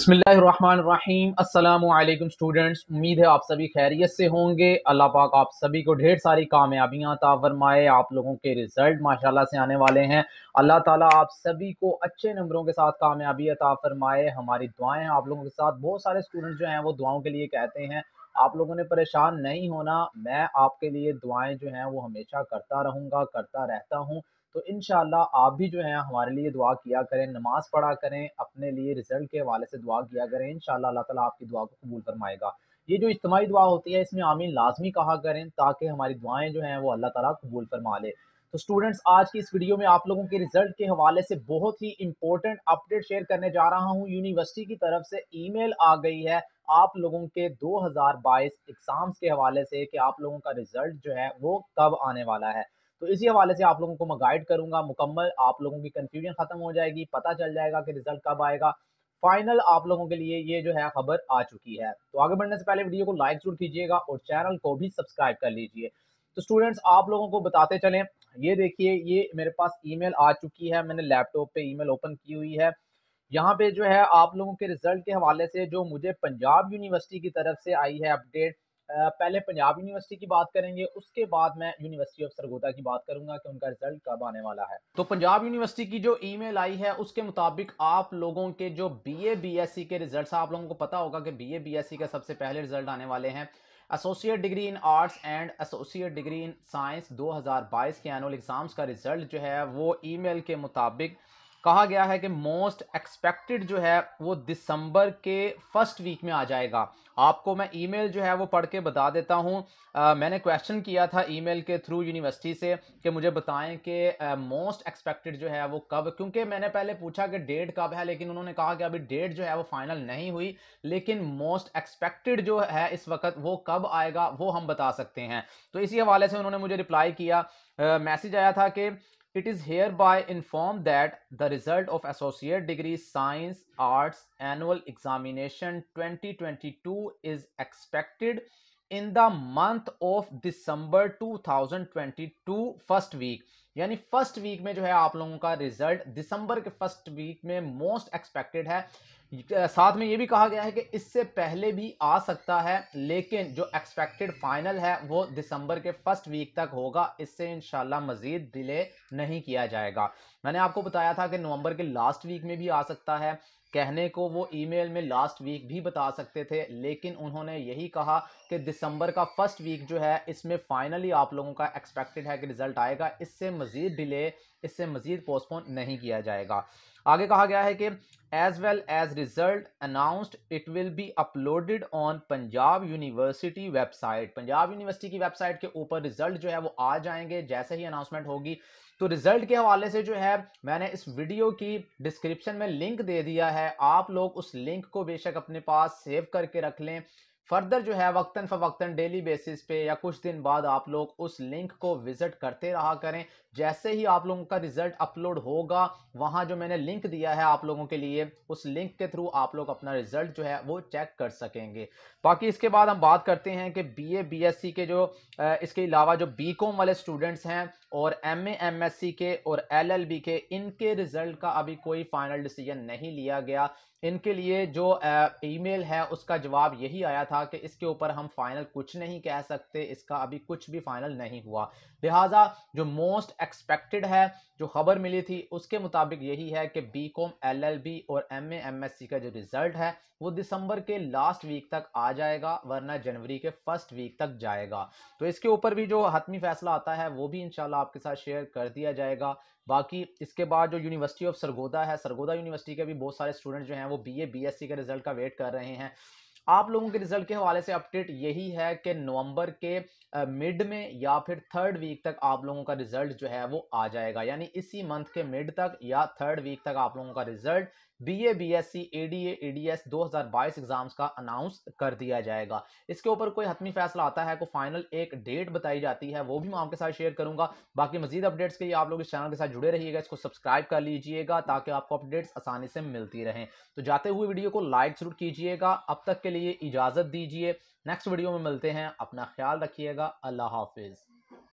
बसमीम स्टूडेंट्स उम्मीद है आप सभी खैरियत से होंगे अल्लाह पाक आप सभी को ढेर सारी कामयाबियाँ तावरमाए आप लोगों के रिजल्ट माशाल्लाह से आने वाले हैं अल्लाह ताला आप सभी को अच्छे नंबरों के साथ कामयाबी ताफरमाए हमारी दुआएं आप लोगों के साथ बहुत सारे स्टूडेंट जो हैं वो दुआओं के लिए कहते हैं आप लोगों ने परेशान नहीं होना मैं आपके लिए दुआएं जो हैं वो हमेशा करता रहूँगा करता रहता हूँ तो इन आप भी जो है हमारे लिए दुआ किया करें नमाज पढ़ा करें अपने लिए रिजल्ट के हवाले से दुआ किया करें इन अल्लाह ताला आपकी दुआ को कबूल फरमाएगा ये जो इज्तमी दुआ होती है इसमें आमीन लाजमी कहा करें ताकि हमारी दुआएं जो हैं वो अल्लाह ताला कबूल फरमा ले तो स्टूडेंट्स आज की इस वीडियो में आप लोगों के रिजल्ट के हवाले से बहुत ही इंपॉर्टेंट अपडेट शेयर करने जा रहा हूँ यूनिवर्सिटी की तरफ से ईमेल आ गई है आप लोगों के 2022 एग्जाम्स के हवाले से कि आप लोगों का रिजल्ट जो है वो कब आने वाला है तो इसी हवाले से आप लोगों को मैं गाइड करूंगा मुकम्मल आप लोगों की कन्फ्यूजन खत्म हो जाएगी पता चल जाएगा कि रिजल्ट कब आएगा फाइनल आप लोगों के लिए ये जो है खबर आ चुकी है तो आगे बढ़ने से पहले वीडियो को लाइक जरूर कीजिएगा और चैनल को भी सब्सक्राइब कर लीजिए तो स्टूडेंट्स आप लोगों को बताते चलें ये देखिए ये मेरे पास ईमेल आ चुकी है मैंने लैपटॉप पे ईमेल ओपन की हुई है यहाँ पे जो है आप लोगों के रिजल्ट के हवाले से जो मुझे पंजाब यूनिवर्सिटी की तरफ से आई है अपडेट पहले पंजाब यूनिवर्सिटी की बात करेंगे उसके बाद मैं यूनिवर्सिटी ऑफ सरगोदा की बात करूंगा कि उनका रिजल्ट कब आने वाला है तो पंजाब यूनिवर्सिटी की जो ईमेल आई है उसके मुताबिक आप लोगों के जो बीए बीएससी e के रिजल्ट आप लोगों को पता होगा कि बीए बीएससी e का सबसे पहले रिजल्ट आने वाले हैं associate degree in arts and associate degree in science दो के एनुअल एग्जाम्स का रिजल्ट जो है वो ई के मुताबिक कहा गया है कि मोस्ट एक्सपेक्टेड जो है वो दिसंबर के फर्स्ट वीक में आ जाएगा आपको मैं ईमेल जो है वो पढ़ के बता देता हूँ मैंने क्वेश्चन किया था ईमेल के थ्रू यूनिवर्सिटी से कि मुझे बताएं कि मोस्ट एक्सपेक्टेड जो है वो कब क्योंकि मैंने पहले पूछा कि डेट कब है लेकिन उन्होंने कहा कि अभी डेट जो है वो फाइनल नहीं हुई लेकिन मोस्ट एक्सपेक्टेड जो है इस वक्त वो कब आएगा वो हम बता सकते हैं तो इसी हवाले से उन्होंने मुझे रिप्लाई किया मैसेज आया था कि it is hereby informed that the result of associate degree science arts annual examination 2022 is expected in the month of december 2022 first week यानी फर्स्ट वीक में जो है आप लोगों का रिजल्ट दिसंबर के फर्स्ट वीक में मोस्ट एक्सपेक्टेड है साथ में ये भी कहा गया है कि इससे पहले भी आ सकता है लेकिन जो एक्सपेक्टेड फाइनल है वो दिसंबर के फर्स्ट वीक तक होगा इससे इनशाला मज़ीद डिले नहीं किया जाएगा मैंने आपको बताया था कि नवंबर के लास्ट वीक में भी आ सकता है कहने को वो ईमेल में लास्ट वीक भी बता सकते थे लेकिन उन्होंने यही कहा कि दिसंबर का फर्स्ट वीक जो है इसमें फाइनली आप लोगों का एक्सपेक्टेड है कि रिजल्ट आएगा इससे मज़ीद डिले इससे मज़ीद पोस्टपोन नहीं किया जाएगा आगे कहा गया है कि as well as result announced it will be uploaded on Punjab university website Punjab university की वेबसाइट के ऊपर रिजल्ट जो है वो आ जाएंगे जैसे ही अनाउंसमेंट होगी तो रिजल्ट के हवाले से जो है मैंने इस वीडियो की डिस्क्रिप्शन में लिंक दे दिया है आप लोग उस लिंक को बेशक अपने पास सेव करके रख लें फर्दर जो है वक्ता फ़वक्ता डेली बेसिस पे या कुछ दिन बाद आप लोग उस लिंक को विज़िट करते रहा करें जैसे ही आप लोगों का रिज़ल्ट अपलोड होगा वहाँ जो मैंने लिंक दिया है आप लोगों के लिए उस लिंक के थ्रू आप लोग अपना रिज़ल्ट जो है वो चेक कर सकेंगे बाकी इसके बाद हम बात करते हैं कि B A B S C के जो इसके अलावा जो बी कॉम वाले स्टूडेंट्स हैं और एम एम एस सी के और एल एल बी के इनके रिजल्ट का अभी कोई फाइनल डिसीजन नहीं लिया गया इनके लिए जो ईमेल है उसका जवाब यही आया था कि इसके ऊपर हम फाइनल कुछ नहीं कह सकते इसका अभी कुछ भी फाइनल नहीं हुआ लिहाजा जो मोस्ट एक्सपेक्टेड है जो खबर मिली थी उसके मुताबिक यही है कि B com L L B और एम एम एस सी का जो रिजल्ट है वो दिसंबर के लास्ट वीक तक आ जाएगा वरना जनवरी के फर्स्ट वीक तक जाएगा तो इसके ऊपर भी जो हतमी फैसला आता है वो भी इंशाल्लाह आपके साथ शेयर कर दिया जाएगा बाकी इसके बाद जो यूनिवर्सिटी ऑफ सरगोदा है सरगोदा यूनिवर्सिटी के भी बहुत सारे स्टूडेंट जो हैं वो बी ए के रिजल्ट का वेट कर रहे हैं आप लोगों के रिजल्ट के हवाले से अपडेट यही है कि नवंबर के मिड में या फिर थर्ड वीक तक आप लोगों का रिजल्ट जो है वो आ जाएगा यानी इसी मंथ के मिड तक या थर्ड वीक तक आप लोगों का result BA BSc ADA ADS 2022 exams का अनाउंस कर दिया जाएगा इसके ऊपर कोई हतमी फैसला आता है कोई फाइनल एक डेट बताई जाती है वो भी मैं आपके साथ शेयर करूंगा बाकी मजीद अपडेट्स के लिए आप लोग इस चैनल के साथ जुड़े रहिएगा इसको सब्सक्राइब कर लीजिएगा ताकि आपको अपडेट्स आसानी से मिलती रहें तो जाते हुए वीडियो को लाइक जरूर कीजिएगा अब तक के लिए इजाज़त दीजिए नेक्स्ट वीडियो में मिलते हैं अपना ख्याल रखिएगा अल्लाह हाफिज़